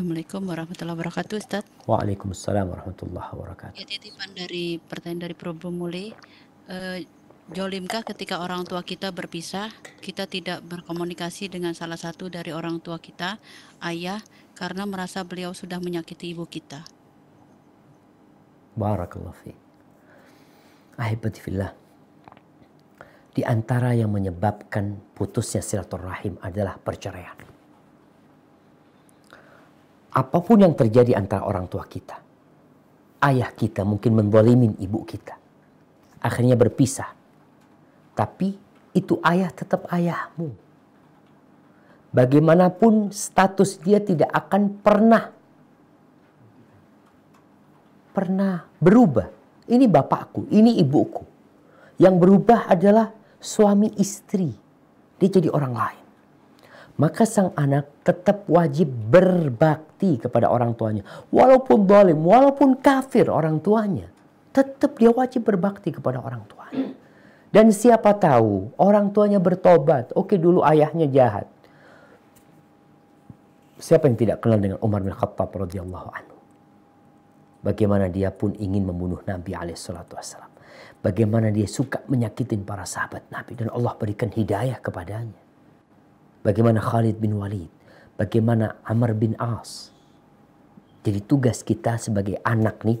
Assalamualaikum warahmatullahi wabarakatuh Ustaz. Waalaikumsalam warahmatullahi wabarakatuh. Ya, titipan dari pertanyaan dari Prof. Muli. E, Jolimkah ketika orang tua kita berpisah, kita tidak berkomunikasi dengan salah satu dari orang tua kita, ayah, karena merasa beliau sudah menyakiti ibu kita. Barakallahu fi. Ahibatifillah Di antara yang menyebabkan putusnya silaturahim adalah perceraian apapun yang terjadi antara orang tua kita, ayah kita mungkin mendolimin ibu kita. Akhirnya berpisah. Tapi itu ayah tetap ayahmu. Bagaimanapun status dia tidak akan pernah pernah berubah. Ini bapakku, ini ibuku. Yang berubah adalah suami istri. Dia jadi orang lain maka sang anak tetap wajib berbakti kepada orang tuanya. Walaupun dolim, walaupun kafir orang tuanya, tetap dia wajib berbakti kepada orang tuanya. Dan siapa tahu orang tuanya bertobat. Oke dulu ayahnya jahat. Siapa yang tidak kenal dengan Umar bin Khattab radhiyallahu anhu? Bagaimana dia pun ingin membunuh Nabi alaihissalatu Bagaimana dia suka menyakitin para sahabat Nabi. Dan Allah berikan hidayah kepadanya. Bagaimana Khalid bin Walid, bagaimana Amr bin As. Jadi tugas kita sebagai anak nih,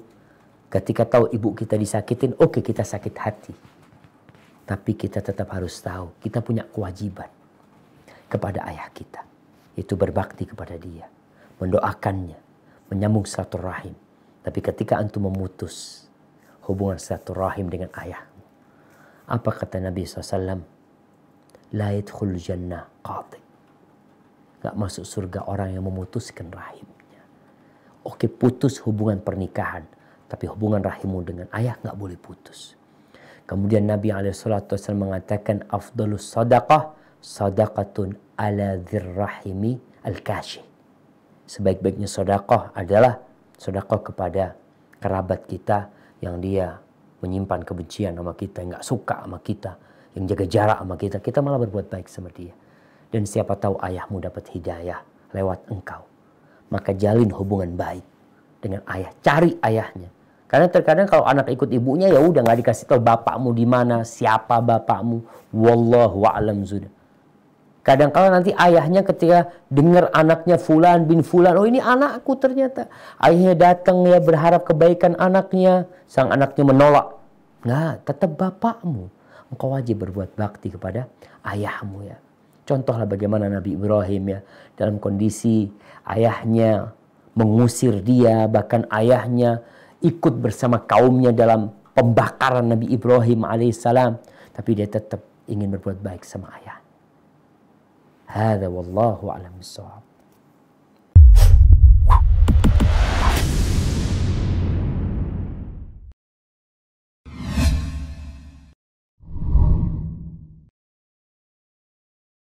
ketika tahu ibu kita disakitin, oke okay, kita sakit hati. Tapi kita tetap harus tahu, kita punya kewajiban kepada ayah kita. Itu berbakti kepada dia, mendoakannya, menyambung rahim. Tapi ketika antum memutus hubungan rahim dengan ayah, apa kata Nabi SAW? la yadkhul jannah qati. Gak masuk surga orang yang memutuskan rahimnya. Oke putus hubungan pernikahan. Tapi hubungan rahimmu dengan ayah gak boleh putus. Kemudian Nabi SAW mengatakan afdalus sadaqah sadaqatun ala dzirrahimi al -kashih. Sebaik-baiknya sadaqah adalah Sadaqah kepada kerabat kita yang dia menyimpan kebencian sama kita, nggak suka sama kita, yang jaga jarak sama kita, kita malah berbuat baik sama dia. Dan siapa tahu ayahmu dapat hidayah lewat engkau. Maka jalin hubungan baik dengan ayah. Cari ayahnya. Karena terkadang kalau anak ikut ibunya ya udah nggak dikasih tahu bapakmu di mana, siapa bapakmu. Wallahu a'lam sudah. Kadang kalau nanti ayahnya ketika dengar anaknya fulan bin fulan, oh ini anakku ternyata. Ayahnya datang ya berharap kebaikan anaknya, sang anaknya menolak. Nah, tetap bapakmu engkau wajib berbuat bakti kepada ayahmu ya. Contohlah bagaimana Nabi Ibrahim ya dalam kondisi ayahnya mengusir dia bahkan ayahnya ikut bersama kaumnya dalam pembakaran Nabi Ibrahim alaihissalam tapi dia tetap ingin berbuat baik sama ayah. Hada wallahu alam bisawab.